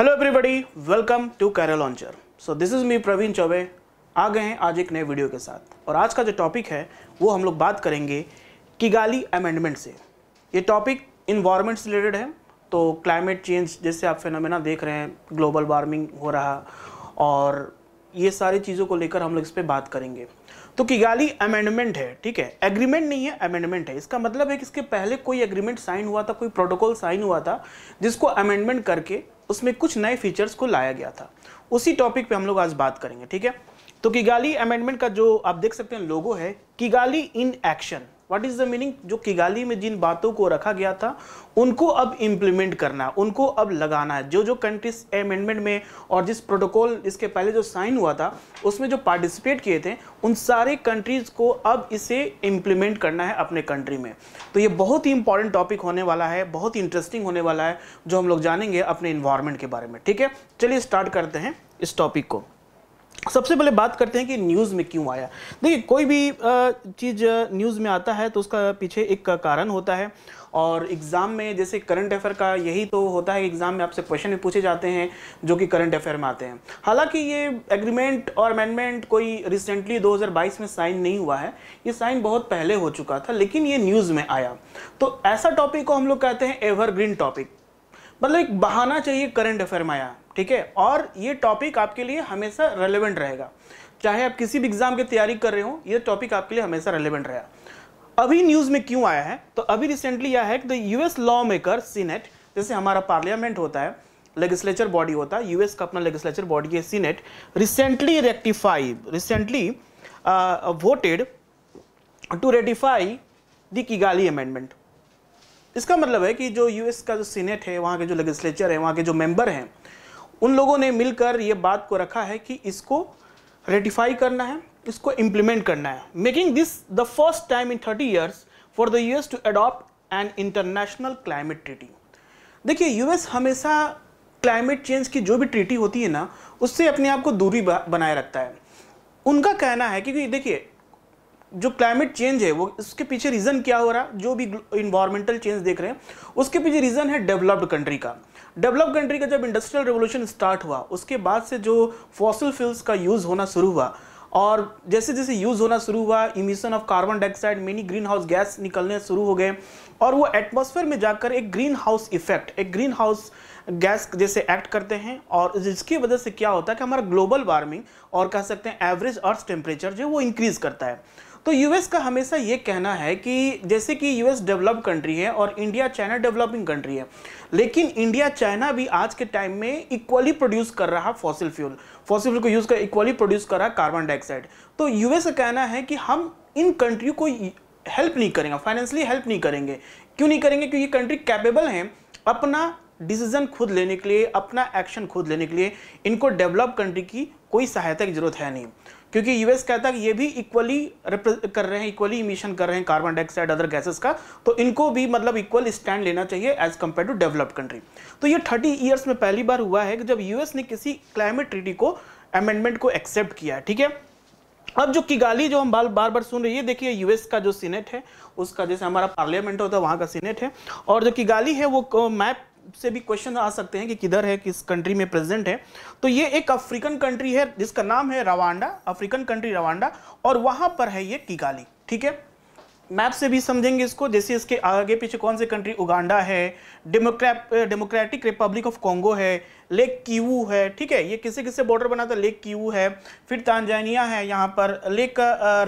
Hello everybody welcome to Career Launcher so this is me Praveen Choubey आ गए हैं आज एक नए वीडियो के साथ और आज का जो टॉपिक है वो हम लोग बात करेंगे किगाली अमेंडमेंट से ये टॉपिक इन्वायरमेंट से रिलेटेड है तो क्लाइमेट चेंज जैसे आप फेनोमेना देख रहे हैं ग्लोबल वार्मिंग हो रहा और ये सारी चीज़ों को लेकर हम लोग इस पर बात करेंगे तो किगाली अमेंडमेंट है ठीक है एग्रीमेंट नहीं है अमेंडमेंट है इसका मतलब है कि इसके पहले कोई एग्रीमेंट साइन हुआ था कोई प्रोटोकॉल साइन हुआ था जिसको अमेंडमेंट करके उसमें कुछ नए फीचर्स को लाया गया था उसी टॉपिक पे हम लोग आज बात करेंगे ठीक है तो किगाली अमेंडमेंट का जो आप देख सकते हैं लोगो है Kigali in action what is the meaning जो किगाली में जिन बातों को रखा गया था उनको अब इम्प्लीमेंट करना है उनको अब लगाना है जो जो कंट्रीज अमेंडमेंट में और जिस प्रोटोकॉल इसके पहले जो साइन हुआ था उसमें जो पार्टिसिपेट किए थे उन सारे कंट्रीज को अब इसे इम्प्लीमेंट करना है अपने कंट्री में तो ये बहुत ही इंपॉर्टेंट टॉपिक होने वाला है बहुत ही इंटरेस्टिंग होने वाला है जो हम लोग जानेंगे अपने इन्वायरमेंट के बारे में ठीक है चलिए स्टार्ट करते हैं इस टॉपिक को सबसे पहले बात करते हैं कि न्यूज़ में क्यों आया देखिए कोई भी चीज़ न्यूज़ में आता है तो उसका पीछे एक कारण होता है और एग्ज़ाम में जैसे करंट अफेयर का यही तो होता है एग्ज़ाम में आपसे क्वेश्चन भी पूछे जाते हैं जो कि करंट अफेयर में आते हैं हालांकि ये एग्रीमेंट और अमेंडमेंट कोई रिसेंटली 2022 में साइन नहीं हुआ है ये साइन बहुत पहले हो चुका था लेकिन ये न्यूज़ में आया तो ऐसा टॉपिक को हम लोग कहते हैं एवरग्रीन टॉपिक मतलब एक बहाना चाहिए करंट अफेयर में आया ठीक है और ये टॉपिक आपके लिए हमेशा रेलिवेंट रहेगा चाहे आप किसी भी एग्जाम की तैयारी कर रहे हो ये टॉपिक आपके लिए हमेशा रेलिवेंट रहेगा अभी न्यूज़ में क्यों आया है तो अभी रिसेंटली यह है कि the US lawmaker senate जैसे हमारा पार्लियामेंट होता है लेजिस्लेचर बॉडी होता है यूएस का अपना लेजिस्लेचर बॉडी है senate recently rectify recently voted to ratify Kigali amendment इसका मतलब है कि जो यूएस का जो सीनेट e है वहाँ के जो लेजिस्लेचर है वहाँ के जो मेंबर हैं उन लोगों ने मिलकर ये बात को रखा है कि इसको रेटिफाई करना है इसको इम्प्लीमेंट करना है making this the first time in thirty years for the US to adopt an international climate treaty देखिए यूएस हमेशा क्लाइमेट चेंज की जो भी ट्रीटी होती है ना उससे अपने आप को दूरी बनाए रखता है उनका कहना है कि देखिए जो क्लाइमेट चेंज है वो उसके पीछे रीज़न क्या हो रहा जो भी इन्वायरमेंटल चेंज देख रहे हैं उसके पीछे रीज़न है डेवलप्ड कंट्री का डेवलप कंट्री का जब इंडस्ट्रियल रेवोल्यूशन स्टार्ट हुआ उसके बाद से जो फॉसिल फ्यूल्स का यूज़ होना शुरू हुआ और जैसे जैसे यूज़ होना शुरू हुआ emission of carbon dioxide many greenhouse gas निकलने शुरू हो गए और वो एटमॉस्फेयर में जाकर एक ग्रीन हाउस इफेक्ट एक ग्रीन हाउस गैस जैसे एक्ट करते हैं और जिसकी वजह से क्या होता है कि हमारा ग्लोबल वार्मिंग और कह सकते हैं एवरेज अर्थ टेम्परेचर जो है वो इंक्रीज़ करता है तो यूएस का हमेशा ये कहना है कि जैसे कि यूएस डेवलप कंट्री है और इंडिया चाइना डेवलपिंग कंट्री है लेकिन इंडिया चाइना भी आज के टाइम में इक्वली प्रोड्यूस कर रहा फॉसिल फ्यूल फॉसिल फ्यूल को यूज़ कर इक्वली प्रोड्यूस कर रहा कार्बन डाइऑक्साइड तो यूएस का कहना है कि हम इन कंट्री को हेल्प नहीं करेंगे फाइनेंशियली हेल्प नहीं करेंगे क्यों नहीं करेंगे क्योंकि कंट्री कैपेबल हैं अपना डिसीजन खुद लेने के लिए अपना एक्शन खुद लेने के लिए इनको डेवलप कंट्री की कोई सहायता की जरूरत है नहीं क्योंकि यूएस कहता है कि ये भी इक्वली कर रहे हैं इक्वली इमिशन कर रहे हैं कार्बन डाइऑक्साइड अदर गैसेस का तो इनको भी मतलब इक्वल स्टैंड लेना चाहिए as compare to developed country तो ये थर्टी ईयर्स में पहली बार हुआ है कि जब यूएस ने किसी क्लाइमेट ट्रीटी को अमेंडमेंट को एक्सेप्ट किया है ठीक है अब जो किगाली जो हम बार बार बार सुन रहे हैं देखिए यूएस का जो सीनेट है उसका जैसे हमारा पार्लियामेंट होता है वहाँ का सीनेट है और जो किगाली है वो मैप से भी क्वेश्चन आ सकते हैं कि किधर है किस कंट्री में प्रेजेंट है तो ये एक अफ्रीकन कंट्री है जिसका नाम है रवांडा अफ्रीकन कंट्री रवांडा और वहां पर है ये किगाली ठीक है मैप से भी समझेंगे इसको जैसे इसके आगे पीछे कौन से कंट्री उगांडा है डेमोक्रेटिक रिपब्लिक ऑफ कॉन्गो है लेक कीवू है ठीक है ये किसे किसे बॉर्डर बना था लेक कीवू है फिर तंजानिया है यहाँ पर लेक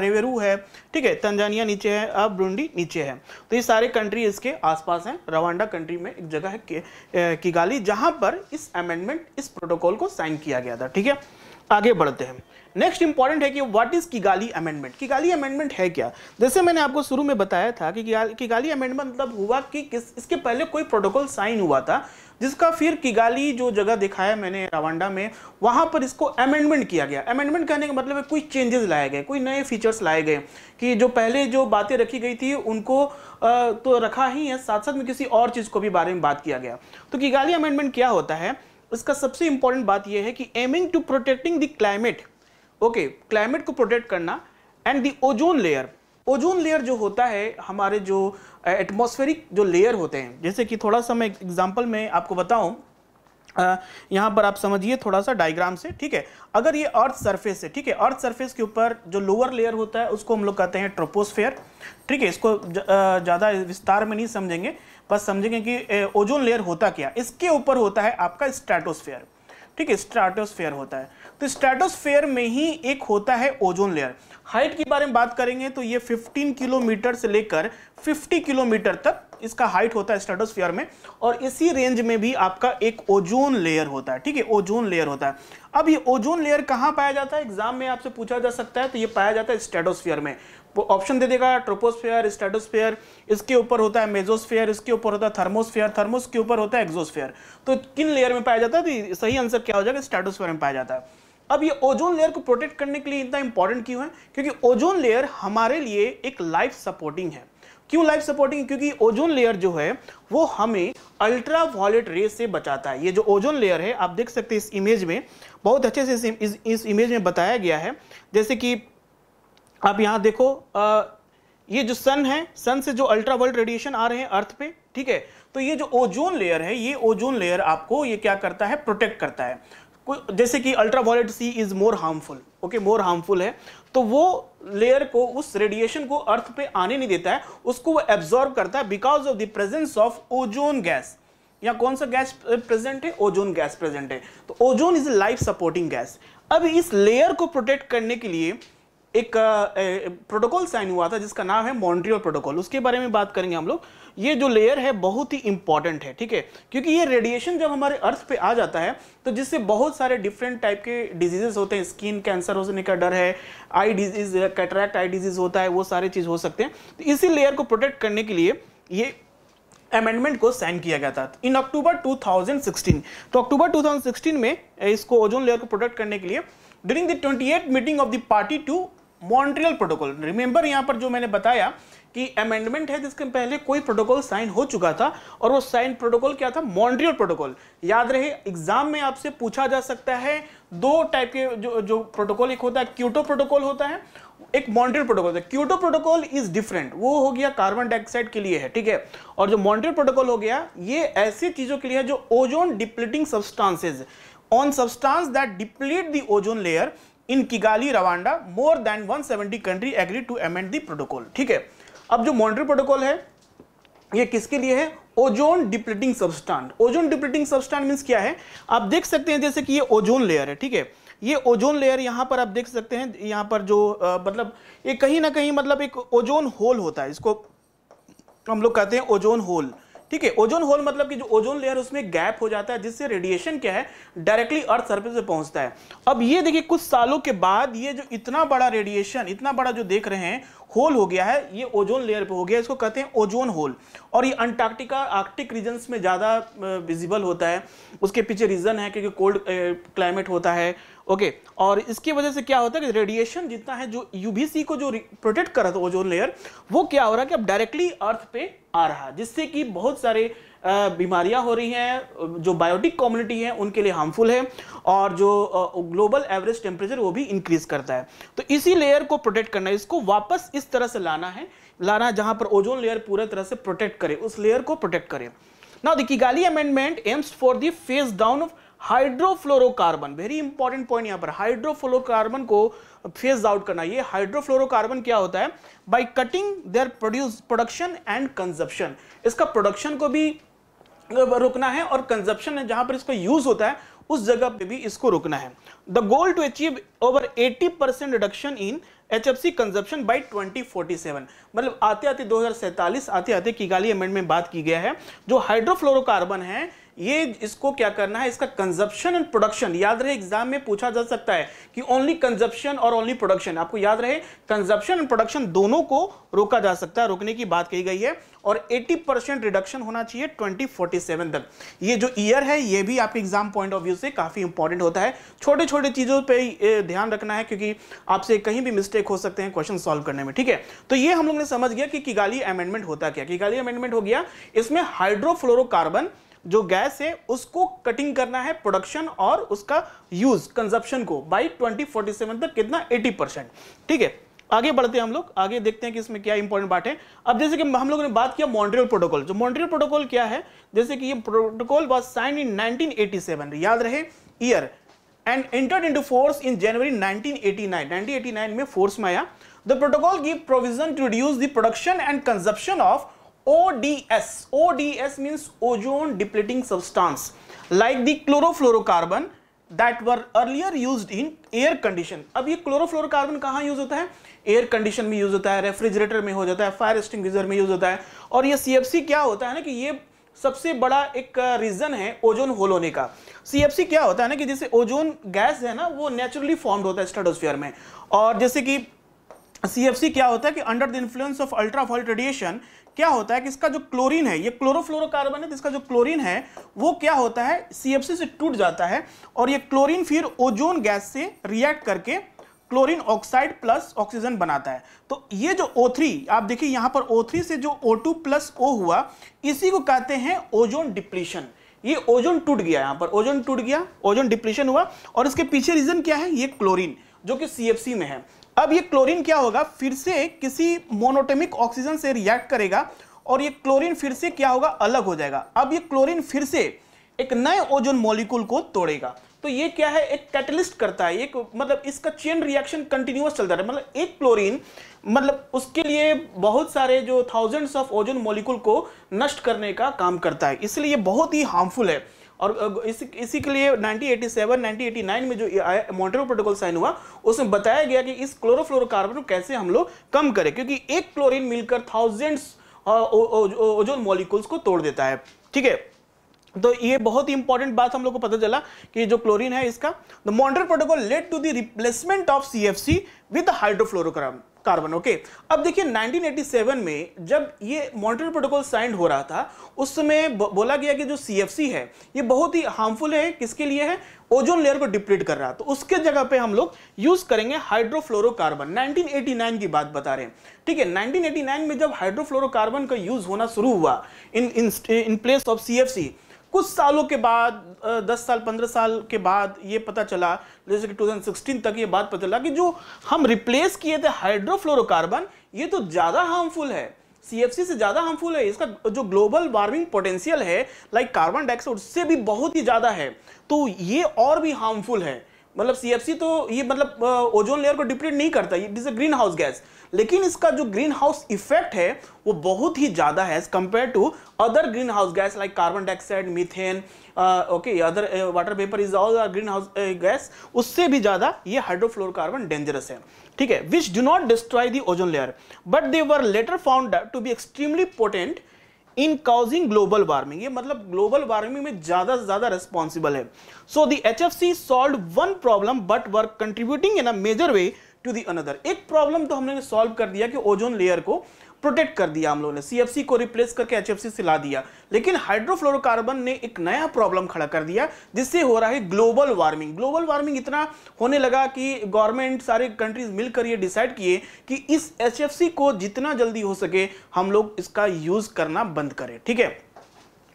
रेवेरू है ठीक है तंजानिया नीचे है अब ब्रुंडी नीचे है तो ये सारे कंट्री इसके आसपास हैं रवांडा कंट्री में एक जगह है किगाली जहाँ पर इस अमेंडमेंट इस प्रोटोकॉल को साइन किया गया था ठीक है आगे बढ़ते हैं नेक्स्ट इंपॉर्टेंट है कि what is Kigali amendment Kigali amendment है क्या जैसे मैंने आपको शुरू में बताया था कि किगाली अमेंडमेंट मतलब हुआ कि किस इसके पहले कोई प्रोटोकॉल साइन हुआ था जिसका फिर किगाली जो जगह दिखाया मैंने रवांडा में वहाँ पर इसको अमेंडमेंट किया गया अमेंडमेंट कहने का मतलब है कोई चेंजेस लाए गए कोई नए फीचर्स लाए गए कि जो पहले जो बातें रखी गई थी उनको तो रखा ही है साथ साथ में किसी और चीज़ को भी बारे में बात किया गया तो किगाली अमेंडमेंट क्या होता है इसका सबसे इंपॉर्टेंट बात यह है कि aiming to protecting the climate okay climate को प्रोटेक्ट करना and the ozone layer ozone layer जो होता है हमारे जो एटमॉस्फेरिक जो लेयर होते हैं जैसे कि थोड़ा सा मैं एग्जाम्पल में आपको बताऊं यहाँ पर आप समझिए थोड़ा सा डायग्राम से ठीक है अगर ये अर्थ सरफेस है ठीक है अर्थ सरफेस के ऊपर जो लोअर लेयर होता है उसको हम लोग कहते हैं ट्रोपोस्फेयर ठीक है इसको ज़्यादा विस्तार में नहीं समझेंगे बस समझेंगे कि ओजोन लेयर होता क्या इसके ऊपर होता है आपका स्ट्रेटोस्फेयर ठीक है स्ट्रेटोस्फेयर होता है तो स्ट्रेटोस्फेयर में ही एक होता है ओजोन लेयर हाइट के बारे में बात करेंगे तो ये 15 किलोमीटर से लेकर 50 किलोमीटर तक इसका हाइट होता है स्ट्रेटोस्फेयर में और इसी रेंज में भी आपका एक ओजोन लेयर होता है ठीक है ओजोन लेयर होता है अब ये ओजोन लेयर कहाँ पाया जाता है एग्जाम में आपसे पूछा जा सकता है तो ये पाया जाता है स्ट्रेटोस्फेयर में वो ऑप्शन दे देगा ट्रोपोस्फेयर स्टेटोस्फेयर इसके ऊपर होता है मेजोस्फेयर इसके ऊपर होता है थर्मोस्फेयर थर्मोस के ऊपर होता है एग्जोस्फेयर तो किन लेयर में पाया जाता है तो सही आंसर क्या हो जाएगा स्टेटोस्फेयर में पाया जाता है अब ये ओजोन लेयर को प्रोटेक्ट करने के लिए इतना इंपॉर्टेंट क्यों है क्योंकि ओजोन लेयर हमारे लिए एक लाइफ सपोर्टिंग है क्यों लाइफ सपोर्टिंग क्योंकि ओजोन लेयर जो है वो हमें अल्ट्रा वॉलेट रे से बचाता है ये जो ओजोन लेयर है आप देख सकते हैं इस इमेज में बहुत अच्छे से इस, इस इमेज में बताया गया है जैसे कि आप यहां देखो आ, ये जो सन है सन से जो अल्ट्रा वर्ल्ड रेडिएशन आ रहे हैं अर्थ पे ठीक है तो ये जो ओजोन लेयर है ये ओजोन लेयर आपको ये क्या करता है प्रोटेक्ट करता है जैसे कि ultraviolet C is more harmful okay more harmful है तो वो लेयर को उस रेडिएशन को अर्थ पे आने नहीं देता है उसको वो एब्जॉर्ब करता है because of the presence of ozone gas या कौन सा गैस प्रेजेंट है ओजोन गैस प्रेजेंट है तो ozone is life supporting gas अब इस लेयर को प्रोटेक्ट करने के लिए एक प्रोटोकॉल साइन हुआ था जिसका नाम है मॉन्ट्रियल प्रोटोकॉल उसके बारे में बात करेंगे हम लोग ये जो लेयर है बहुत ही इंपॉर्टेंट है ठीक है क्योंकि ये रेडिएशन जब हमारे अर्थ पे आ जाता है तो जिससे बहुत सारे डिफरेंट टाइप के डिजीजेस होते हैं स्किन कैंसर होने का डर है eye disease cataract eye disease होता है वो सारे चीज़ हो सकते हैं तो इसी लेयर को प्रोटेक्ट करने के लिए ये अमेंडमेंट को साइन किया गया था इन अक्टूबर 2016 तो अक्टूबर 2016 में इसको ओजोन लेयर को प्रोटेक्ट करने के लिए during the 28th meeting of the party to Montreal protocol remember यहाँ पर जो मैंने बताया कि अमेंडमेंट है जिसके पहले कोई प्रोटोकॉल साइन हो चुका था और वो साइन प्रोटोकॉल क्या था मॉन्ट्रियल प्रोटोकॉल याद रहे एग्जाम में आपसे पूछा जा सकता है दो टाइप के जो जो प्रोटोकॉल एक होता है क्यूटो प्रोटोकॉल होता है एक Montreal protocol Kyoto protocol is different वो हो गया कार्बन डाइऑक्साइड के लिए है ठीक है और जो मॉन्ट्रियल प्रोटोकॉल हो गया ये ऐसी चीजों के लिए है जो ozone depleting substances on substance that deplete the ozone layer in Kigali Rwanda more than 170 seventy country agree to amend the protocol ठीक है अब जो मॉनिटरी प्रोटोकॉल है ये किसके लिए है ozone depleting substance ozone depleting substance means क्या है आप देख सकते हैं जैसे कि ये ओजोन लेयर है ठीक है ये ओजोन लेयर यहाँ पर आप देख सकते हैं यहाँ पर जो आ, मतलब ये कहीं ना कहीं मतलब एक ओजोन होल होता है इसको हम लोग कहते हैं ओजोन होल ठीक है ओजोन होल मतलब कि जो ओजोन लेयर उसमें गैप हो जाता है जिससे रेडिएशन क्या है डायरेक्टली अर्थ सर्फेस पे पहुंचता है अब ये देखिए कुछ सालों के बाद ये जो इतना बड़ा रेडिएशन इतना बड़ा जो देख रहे हैं होल हो गया है ये ओजोन लेयर पे हो गया इसको कहते हैं ओजोन होल और ये अंटार्कटिका आर्कटिक रीजन्स में ज़्यादा विजिबल होता है उसके पीछे रीज़न है क्योंकि कोल्ड क्लाइमेट होता है ओके और इसकी वजह से क्या होता है कि रेडिएशन जितना है जो यूबीसी को जो प्रोटेक्ट कर रहा था ओजोन लेयर वो क्या हो रहा है कि अब डायरेक्टली अर्थ पे आ रहा है जिससे कि बहुत सारे बीमारियां हो रही हैं जो बायोटिक कम्युनिटी है उनके लिए हार्मफुल है और जो ग्लोबल एवरेज टेम्परेचर वो भी इंक्रीज करता है तो इसी लेयर को प्रोटेक्ट करना है इसको वापस इस तरह से लाना है लाना है जहां पर ओजोन लेयर पूरा तरह से प्रोटेक्ट करे उस लेयर को प्रोटेक्ट करे now the Kigali Amendment aims for the phase down hydrofluorocarbon very important point यहां पर हाइड्रोफ्लोरोकार्बन को फेज आउट करना ये हाइड्रोफ्लोरोकार्बन क्या होता है by cutting their produce production and consumption इसका प्रोडक्शन को भी रोकना है और कंजप्शन है जहां पर इसका यूज होता है उस जगह पे भी इसको रोकना है the goal to achieve over 80 percent reduction in H F C consumption by twenty forty seven मतलब आते आते दो हजार सैंतालीस आते आते गाली अमेंडमेंट में बात की गया है जो हाइड्रोफ्लोरोकार्बन है ये इसको क्या करना है इसका कंजप्शन एंड प्रोडक्शन याद रहे एग्जाम में पूछा जा सकता है कि ओनली कंजप्शन और ओनली प्रोडक्शन आपको याद रहे कंजप्शन एंड प्रोडक्शन दोनों को रोका जा सकता है रोकने की बात कही गई है और 80 परसेंट रिडक्शन होना चाहिए 2047 तक ये जो ईयर है ये भी आपके एग्जाम पॉइंट ऑफ व्यू से काफ़ी इंपॉर्टेंट होता है छोटे छोटे चीज़ों पर ध्यान रखना है क्योंकि आपसे कहीं भी मिस्टेक हो सकते हैं क्वेश्चन सोल्व करने में ठीक है तो ये हम लोग ने समझ गया कि किगाली अमेंडमेंट होता क्या किगाली अमेंडमेंट हो गया इसमें हाइड्रोफ्लोरोकार्बन जो गैस है उसको कटिंग करना है प्रोडक्शन और उसका यूज कंजप्शन को बाई ट्वेंटी फोर्टी सेवन तक कितना एटी परसेंट ठीक है आगे बढ़ते हैं हम लोग आगे देखते हैं कि इसमें क्या इंपॉर्टेंट बात है अब जैसे कि हम लोगों ने बात किया मॉन्ट्रियल प्रोटोकॉल जो मॉन्ट्रियल प्रोटोकॉल क्या है जैसे कि ये protocol was sign in nineteen याद रहे year and entered into force in January 1989 1989 में फोर्स में आया the protocol give provision to reduce the production and consumption of ODS. ODS means ozone depleting substance like the chlorofluorocarbon that were earlier used in air condition. अब ये chlorofluorocarbon कहाँ use होता है Air condition में use होता है refrigerator में हो जाता है fire extinguisher में use होता है और ये CFC क्या होता है ना कि ये सबसे बड़ा एक रीजन है ओजोन होल होने का सीएफसी क्या होता है ना कि जैसे ओजोन गैस है ना वो नेचुरली फॉर्म्ड होता है स्टेटोस्फेयर में और जैसे कि सी क्या होता है कि under the influence of ultraviolet radiation क्या होता है कि इसका जो क्लोरीन है ये क्लोरोफ्लोरोकार्बन है तो इसका जो क्लोरीन है वो क्या होता है सीएफसी से टूट जाता है और ये क्लोरीन फिर ओजोन गैस से रिएक्ट करके क्लोरीन ऑक्साइड प्लस ऑक्सीजन बनाता है तो ये जो O3 आप देखिए यहाँ पर O3 से जो O2 टू प्लस ओ हुआ इसी को कहते हैं ओजोन डिप्लीशन ये ओजोन टूट गया यहाँ पर ओजोन टूट गया ओजोन डिप्लीशन हुआ और इसके पीछे रीजन क्या है ये क्लोरीन जो कि सी में है अब ये क्लोरीन क्या होगा फिर से किसी मोनोटेमिक ऑक्सीजन से रिएक्ट करेगा और ये क्लोरीन फिर से क्या होगा अलग हो जाएगा अब ये क्लोरीन फिर से एक नए ओजोन मॉलिक्यूल को तोड़ेगा तो ये क्या है एक कैटलिस्ट करता है एक मतलब इसका चेन रिएक्शन कंटिन्यूस चलता है मतलब एक क्लोरीन मतलब उसके लिए बहुत सारे जो थाउजेंड्स ऑफ ओजोन मॉलिक्यूल को नष्ट करने का काम करता है इसलिए बहुत ही हार्मफुल है और इस, इसी के लिए 1987, 1989 में जो मॉन्ट्रियल प्रोटोकॉल साइन हुआ उसमें बताया गया कि इस क्लोरोफ्लोरोकार्बन को कैसे हम लोग कम करें क्योंकि एक क्लोरीन मिलकर थाउजेंड्स ओजोन मॉलिक्यूल्स को तोड़ देता है ठीक है तो ये बहुत ही इंपॉर्टेंट बात हम लोग को पता चला कि जो क्लोरीन है इसका the Montreal protocol led to the replacement of C F C with hydrofluorocarbon carbon okay अब देखिए 1987 में जब ये मॉनिटर प्रोटोकॉल साइंड हो रहा था उस समय बोला गया कि जो सी है ये बहुत ही हार्मफुल है किसके लिए है ओजोन लेयर को डिप्लीट कर रहा तो उसके जगह पे हम लोग यूज करेंगे हाइड्रोफ्लोरोकार्बन 1989 की बात बता रहे हैं ठीक है 1989 में जब हाइड्रोफ्लोरोकार्बन का यूज होना शुरू हुआ इन इन इन प्लेस ऑफ सी कुछ सालों के बाद दस साल पंद्रह साल के बाद ये पता चला जैसे कि 2016 तक ये बात पता चला कि जो हम रिप्लेस किए थे हाइड्रोफ्लोरोकार्बन ये तो ज़्यादा हार्मफुल है सी से ज़्यादा हार्मफुल है इसका जो ग्लोबल वार्मिंग पोटेंशियल है लाइक कार्बन डाइऑक्साइड उससे भी बहुत ही ज़्यादा है तो ये और भी हार्मफुल है मतलब सीएफसी तो ये मतलब ओजोन लेयर को डिप्लीट नहीं करता it is a greenhouse gas लेकिन इसका जो ग्रीन हाउस इफेक्ट है वो बहुत ही ज़्यादा है as compare to other greenhouse gas like carbon dioxide methane okay other water vapour is all greenhouse gas उससे भी ज़्यादा ये हाइड्रोफ्लोरकार्बन डेंजरस है ठीक है which do not destroy the ozone layer but they were later found to be extremely potent in causing global warming ये मतलब global warming में ज्यादा से ज्यादा रिस्पॉन्सिबल है so the H F C solve one problem but work contributing in a major way to the another एक problem तो हमने सॉल्व कर दिया कि ओजोन लेयर को प्रोटेक्ट कर दिया हम लोगों ने सीएफसी को रिप्लेस करके एचएफसी से ला दिया लेकिन हाइड्रोफ्लोरोकार्बन ने एक नया प्रॉब्लम खड़ा कर दिया जिससे हो रहा है ग्लोबल वार्मिंग ग्लोबल वार्मिंग इतना होने लगा कि गवर्नमेंट सारे कंट्रीज मिलकर ये डिसाइड किए कि इस एचएफसी को जितना जल्दी हो सके हम लोग इसका यूज करना बंद करें ठीक है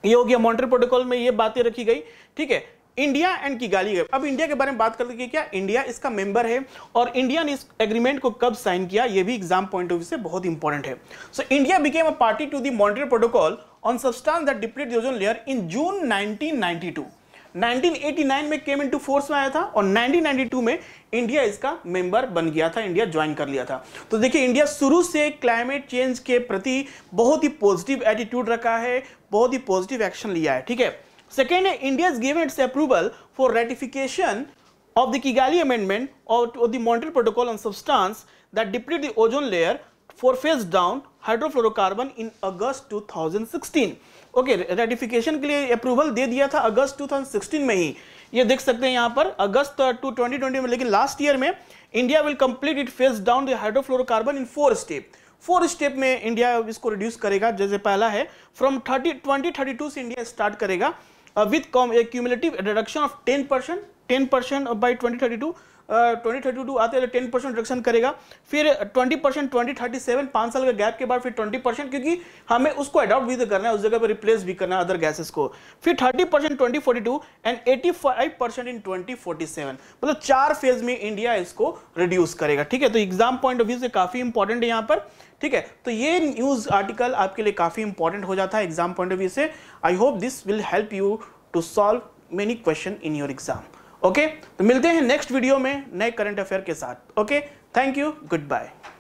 ये हो गया मॉन्ट्री प्रोटोकॉल में ये बातें रखी गई ठीक है इंडिया एंड की गाली अब इंडिया के बारे में बात करते हैं क्या इंडिया इसका मेंबर है और इंडिया ने इस एग्रीमेंट को कब साइन किया यह भी एग्जाम पॉइंट ऑफ व्यू से बहुत इंपॉर्टेंट है so India became a party to the Montreal protocol on substance that deplete ozone layer in June 1992 1989 में केम इनटू फोर्स में आया था और 1992 में इंडिया इसका मेंबर बन गया था इंडिया ज्वाइन कर लिया था तो देखिए इंडिया शुरू से क्लाइमेट चेंज के प्रति बहुत ही पॉजिटिव एटीट्यूड रखा है बहुत ही पॉजिटिव एक्शन लिया है ठीक है Second, India has given its approval for ratification of the Kigali Amendment or the Montreal Protocol on Substance that depleted the ozone layer for phase down hydrofluorocarbon in August 2016 okay, ratification के लिए approval दे दिया था August 2016 में ही ये देख सकते हैं यहाँ पर अगस्त टू 2020 में लेकिन लास्ट ईयर में India will complete it phase down the hydrofluorocarbon in four step four step में इंडिया इसको रिड्यूस करेगा जैसे पहला है from thirty twenty thirty two से इंडिया स्टार्ट करेगा Uh, with a cumulative reduction of 10 percent 10 percent by 2032 twenty thirty two आते हैं तो टेन परसेंट रिडक्शन करेगा फिर twenty percent twenty thirty seven पाँच साल का गैप के बाद फिर ट्वेंटी परसेंट क्योंकि हमें उसको अडॉप्ट भी तो करना है उस जगह पर रिप्लेस भी करना है अदर गैसेस को फिर thirty percent twenty forty two and eighty five percent in twenty forty seven मतलब चार फेज में इंडिया इसको रिड्यूस करेगा ठीक है तो एग्जाम पॉइंट ऑफ व्यू से काफ़ी इंपॉर्टेंट है यहाँ पर ठीक है तो ये न्यूज़ आर्टिकल आपके लिए काफ़ी इंपॉर्टेंट हो जाता है एग्जाम पॉइंट ऑफ व्यू से I hope this will help you to solve many question in your exam okay तो मिलते हैं नेक्स्ट वीडियो में नए करंट अफेयर के साथ okay thank you good bye